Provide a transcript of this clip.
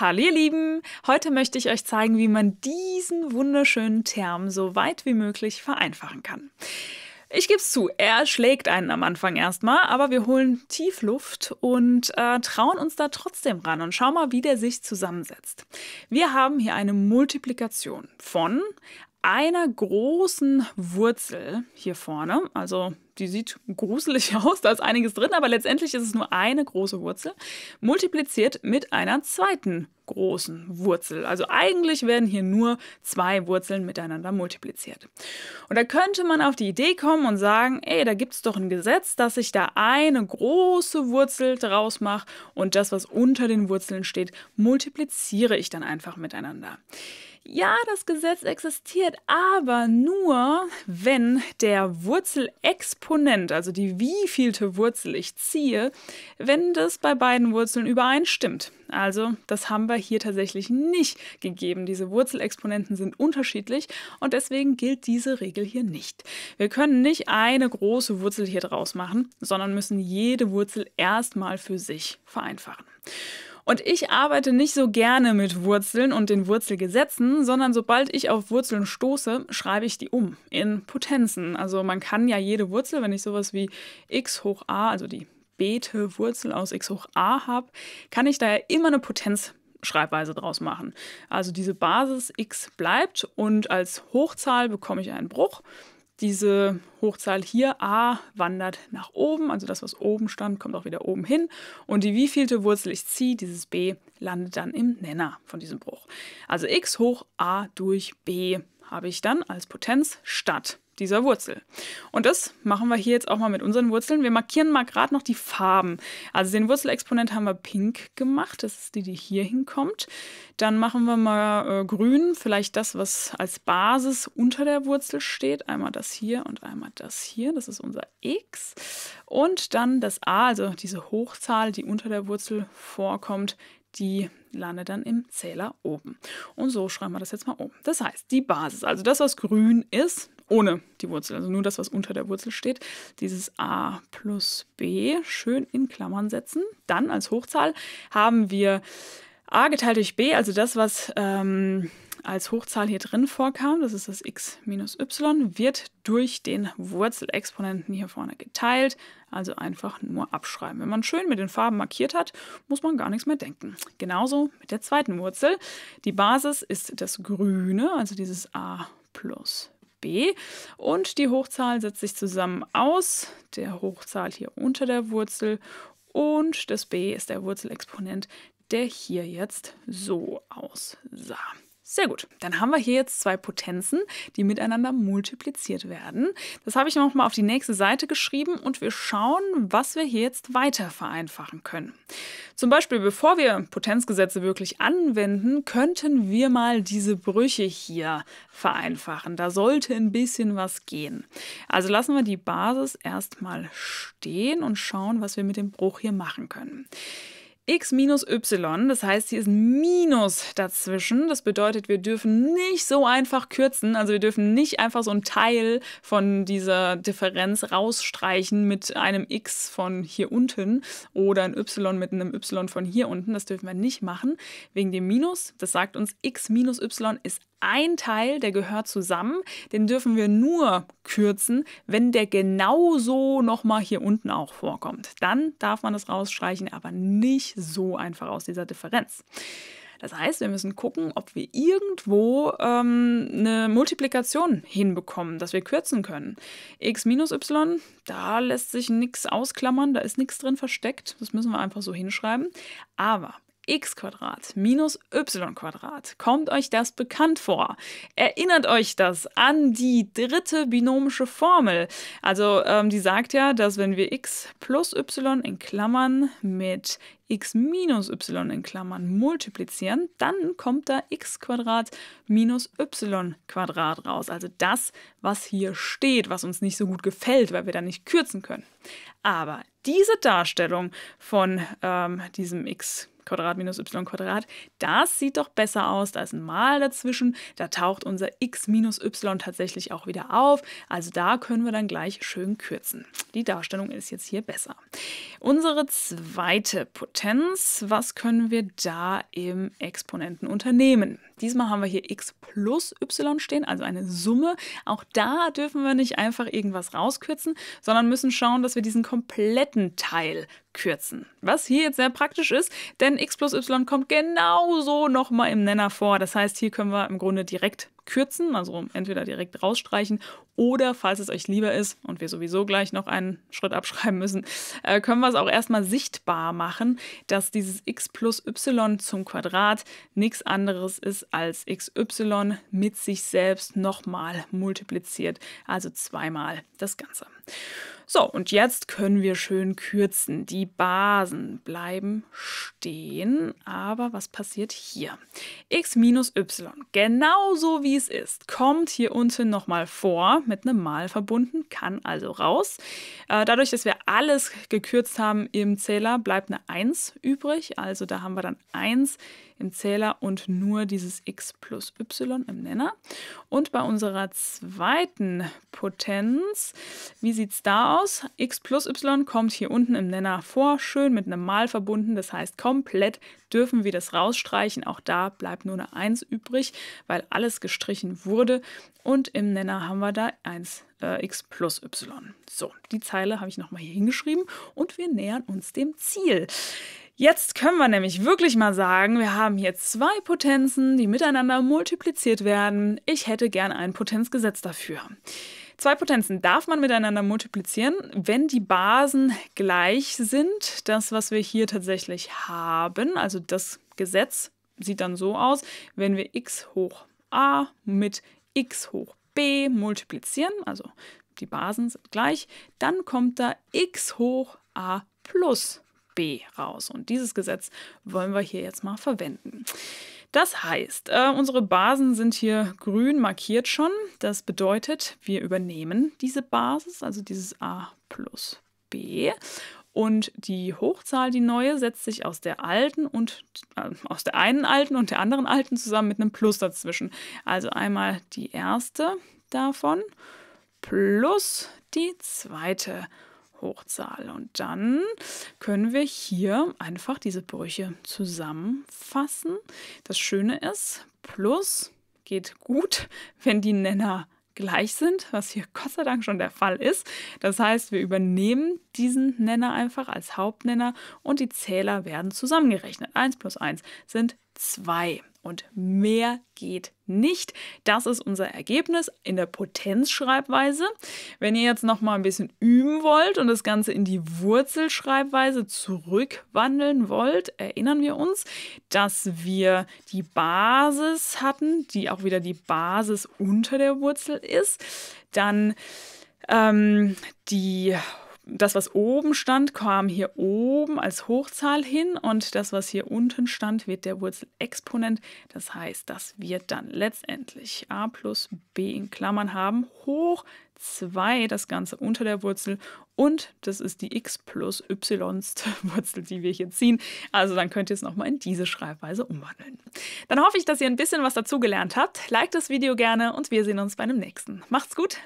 Hallo ihr Lieben, heute möchte ich euch zeigen, wie man diesen wunderschönen Term so weit wie möglich vereinfachen kann. Ich gebe es zu, er schlägt einen am Anfang erstmal, aber wir holen tief Luft und äh, trauen uns da trotzdem ran und schauen mal, wie der sich zusammensetzt. Wir haben hier eine Multiplikation von einer großen Wurzel hier vorne, also die sieht gruselig aus, da ist einiges drin, aber letztendlich ist es nur eine große Wurzel, multipliziert mit einer zweiten großen Wurzel. Also eigentlich werden hier nur zwei Wurzeln miteinander multipliziert. Und da könnte man auf die Idee kommen und sagen, ey, da gibt es doch ein Gesetz, dass ich da eine große Wurzel draus mache und das, was unter den Wurzeln steht, multipliziere ich dann einfach miteinander ja, das Gesetz existiert, aber nur, wenn der Wurzelexponent, also die wievielte Wurzel ich ziehe, wenn das bei beiden Wurzeln übereinstimmt. Also das haben wir hier tatsächlich nicht gegeben. Diese Wurzelexponenten sind unterschiedlich und deswegen gilt diese Regel hier nicht. Wir können nicht eine große Wurzel hier draus machen, sondern müssen jede Wurzel erstmal für sich vereinfachen. Und ich arbeite nicht so gerne mit Wurzeln und den Wurzelgesetzen, sondern sobald ich auf Wurzeln stoße, schreibe ich die um in Potenzen. Also man kann ja jede Wurzel, wenn ich sowas wie x hoch a, also die Bete-Wurzel aus x hoch a habe, kann ich da ja immer eine Potenz Schreibweise draus machen. Also diese Basis x bleibt und als Hochzahl bekomme ich einen Bruch diese Hochzahl hier a wandert nach oben, also das, was oben stand, kommt auch wieder oben hin. Und die wievielte Wurzel ich ziehe, dieses b, landet dann im Nenner von diesem Bruch. Also x hoch a durch b habe ich dann als Potenz statt dieser Wurzel. Und das machen wir hier jetzt auch mal mit unseren Wurzeln. Wir markieren mal gerade noch die Farben. Also den Wurzelexponent haben wir pink gemacht. Das ist die, die hier hinkommt. Dann machen wir mal äh, grün. Vielleicht das, was als Basis unter der Wurzel steht. Einmal das hier und einmal das hier. Das ist unser x. Und dann das a, also diese Hochzahl, die unter der Wurzel vorkommt, die landet dann im Zähler oben. Und so schreiben wir das jetzt mal um. Das heißt, die Basis, also das, was grün ist, ohne die Wurzel, also nur das, was unter der Wurzel steht, dieses a plus b schön in Klammern setzen. Dann als Hochzahl haben wir a geteilt durch b, also das, was ähm, als Hochzahl hier drin vorkam, das ist das x minus y, wird durch den Wurzelexponenten hier vorne geteilt, also einfach nur abschreiben. Wenn man schön mit den Farben markiert hat, muss man gar nichts mehr denken. Genauso mit der zweiten Wurzel. Die Basis ist das Grüne, also dieses a plus b b. Und die Hochzahl setzt sich zusammen aus der Hochzahl hier unter der Wurzel und das b ist der Wurzelexponent, der hier jetzt so aussah. Sehr gut. Dann haben wir hier jetzt zwei Potenzen, die miteinander multipliziert werden. Das habe ich nochmal auf die nächste Seite geschrieben und wir schauen, was wir hier jetzt weiter vereinfachen können. Zum Beispiel, bevor wir Potenzgesetze wirklich anwenden, könnten wir mal diese Brüche hier vereinfachen. Da sollte ein bisschen was gehen. Also lassen wir die Basis erstmal stehen und schauen, was wir mit dem Bruch hier machen können x minus y, das heißt, hier ist ein Minus dazwischen. Das bedeutet, wir dürfen nicht so einfach kürzen, also wir dürfen nicht einfach so einen Teil von dieser Differenz rausstreichen mit einem x von hier unten oder ein y mit einem y von hier unten. Das dürfen wir nicht machen, wegen dem Minus. Das sagt uns, x minus y ist ein Teil, der gehört zusammen, den dürfen wir nur kürzen, wenn der genauso nochmal hier unten auch vorkommt. Dann darf man das rausstreichen, aber nicht so einfach aus dieser Differenz. Das heißt, wir müssen gucken, ob wir irgendwo ähm, eine Multiplikation hinbekommen, dass wir kürzen können. x minus y, da lässt sich nichts ausklammern, da ist nichts drin versteckt, das müssen wir einfach so hinschreiben. Aber x minus y Kommt euch das bekannt vor? Erinnert euch das an die dritte binomische Formel? Also ähm, die sagt ja, dass wenn wir x plus y in Klammern mit x minus y in Klammern multiplizieren, dann kommt da x minus y raus. Also das, was hier steht, was uns nicht so gut gefällt, weil wir da nicht kürzen können. Aber diese Darstellung von ähm, diesem x Quadrat minus y Quadrat, das sieht doch besser aus. Da ist ein Mal dazwischen, da taucht unser x minus y tatsächlich auch wieder auf. Also da können wir dann gleich schön kürzen. Die Darstellung ist jetzt hier besser. Unsere zweite Potenz, was können wir da im Exponenten unternehmen? Diesmal haben wir hier x plus y stehen, also eine Summe. Auch da dürfen wir nicht einfach irgendwas rauskürzen, sondern müssen schauen, dass wir diesen kompletten Teil kürzen. Was hier jetzt sehr praktisch ist, denn x plus y kommt genauso nochmal im Nenner vor. Das heißt, hier können wir im Grunde direkt kürzen, also entweder direkt rausstreichen oder falls es euch lieber ist und wir sowieso gleich noch einen Schritt abschreiben müssen, äh, können wir es auch erstmal sichtbar machen, dass dieses x plus y zum Quadrat nichts anderes ist als xy mit sich selbst nochmal multipliziert, also zweimal das Ganze. So, und jetzt können wir schön kürzen. Die Basen bleiben stehen, aber was passiert hier? x minus y, genauso wie wie es ist. Kommt hier unten nochmal vor, mit einem Mal verbunden, kann also raus. Äh, dadurch, dass wir alles gekürzt haben im Zähler, bleibt eine 1 übrig. Also da haben wir dann 1 im Zähler und nur dieses x plus y im Nenner. Und bei unserer zweiten Potenz, wie sieht es da aus? x plus y kommt hier unten im Nenner vor, schön mit einem Mal verbunden. Das heißt, komplett dürfen wir das rausstreichen. Auch da bleibt nur eine 1 übrig, weil alles gestrichen wurde. Und im Nenner haben wir da 1 äh, x plus y. So, die Zeile habe ich nochmal hier hingeschrieben und wir nähern uns dem Ziel. Jetzt können wir nämlich wirklich mal sagen, wir haben hier zwei Potenzen, die miteinander multipliziert werden. Ich hätte gern ein Potenzgesetz dafür. Zwei Potenzen darf man miteinander multiplizieren, wenn die Basen gleich sind. Das, was wir hier tatsächlich haben, also das Gesetz sieht dann so aus, wenn wir x hoch a mit x hoch b multiplizieren, also die Basen sind gleich, dann kommt da x hoch a plus B raus. Und dieses Gesetz wollen wir hier jetzt mal verwenden. Das heißt, äh, unsere Basen sind hier grün markiert schon. Das bedeutet, wir übernehmen diese Basis, also dieses a plus b. Und die Hochzahl, die neue, setzt sich aus der alten und äh, aus der einen alten und der anderen alten zusammen mit einem Plus dazwischen. Also einmal die erste davon plus die zweite. Hochzahl. Und dann können wir hier einfach diese Brüche zusammenfassen. Das Schöne ist, plus geht gut, wenn die Nenner gleich sind, was hier Gott sei Dank schon der Fall ist. Das heißt, wir übernehmen diesen Nenner einfach als Hauptnenner und die Zähler werden zusammengerechnet. 1 plus 1 sind 2 und mehr geht nicht. Das ist unser Ergebnis in der Potenzschreibweise. Wenn ihr jetzt noch mal ein bisschen üben wollt und das Ganze in die Wurzelschreibweise zurückwandeln wollt, erinnern wir uns, dass wir die Basis hatten, die auch wieder die Basis unter der Wurzel ist. Dann ähm, die das, was oben stand, kam hier oben als Hochzahl hin und das, was hier unten stand, wird der Wurzelexponent. Das heißt, das wird dann letztendlich a plus b in Klammern haben hoch 2, das Ganze unter der Wurzel und das ist die x plus y Wurzel, die wir hier ziehen. Also dann könnt ihr es nochmal in diese Schreibweise umwandeln. Dann hoffe ich, dass ihr ein bisschen was dazugelernt habt. Like das Video gerne und wir sehen uns bei einem nächsten. Macht's gut!